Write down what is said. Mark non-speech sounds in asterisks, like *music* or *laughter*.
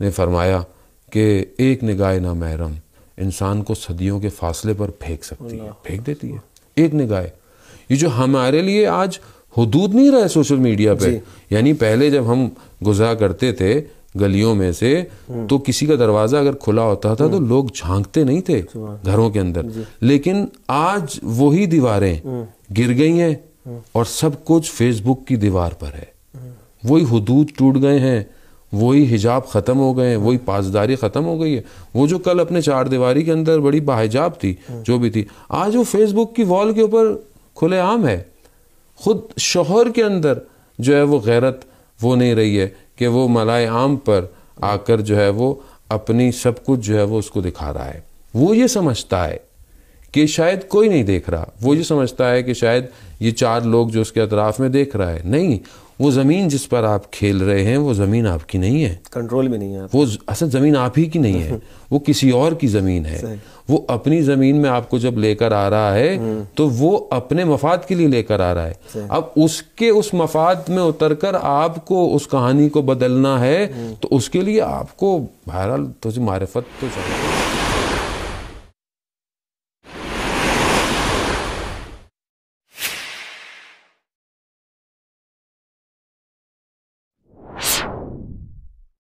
ने फरमाया कि एक निगाह ना महरम इंसान को सदियों के फासले पर फेंक सकती है फेंक देती है एक निगाह ये जो हमारे लिए आज हदूद नहीं रहा है सोशल मीडिया पे यानी पहले जब हम गुजरा करते थे गलियों में से हम्म। तो किसी का दरवाज़ा अगर खुला होता था तो हम्म। लोग झांकते नहीं थे घरों के अंदर लेकिन आज वही दीवारें हम्म। गिर गई हैं और सब कुछ फेसबुक की दीवार पर है वही हदूद टूट गए हैं वही हिजाब ख़त्म हो गए हैं वही पासदारी ख़त्म हो गई है वो जो कल अपने चार दीवारी के अंदर बड़ी बाहिजाब थी जो भी थी आज वो फेसबुक की वॉल के ऊपर खुलेआम है खुद शोहर के अंदर जो है वो गैरत वो नहीं रही है कि वो मलाए आम पर आकर जो है वो अपनी सब कुछ जो है वो उसको दिखा रहा है वो ये समझता है कि शायद कोई नहीं देख रहा वो ये समझता है कि शायद ये चार लोग जो उसके अतराफ में देख रहा है नहीं वो ज़मीन जिस पर आप खेल रहे हैं वो ज़मीन आपकी नहीं है कंट्रोल में नहीं है वो असल ज़मीन आप ही की नहीं है *laughs* वो किसी और की ज़मीन है वो अपनी ज़मीन में आपको जब लेकर आ रहा है हम्म। तो वो अपने मफाद के लिए लेकर आ रहा है अब उसके उस मफाद में उतर कर आपको उस कहानी को बदलना है हम्म। तो उसके लिए आपको बहरहाल तो मारफत तो चाहिए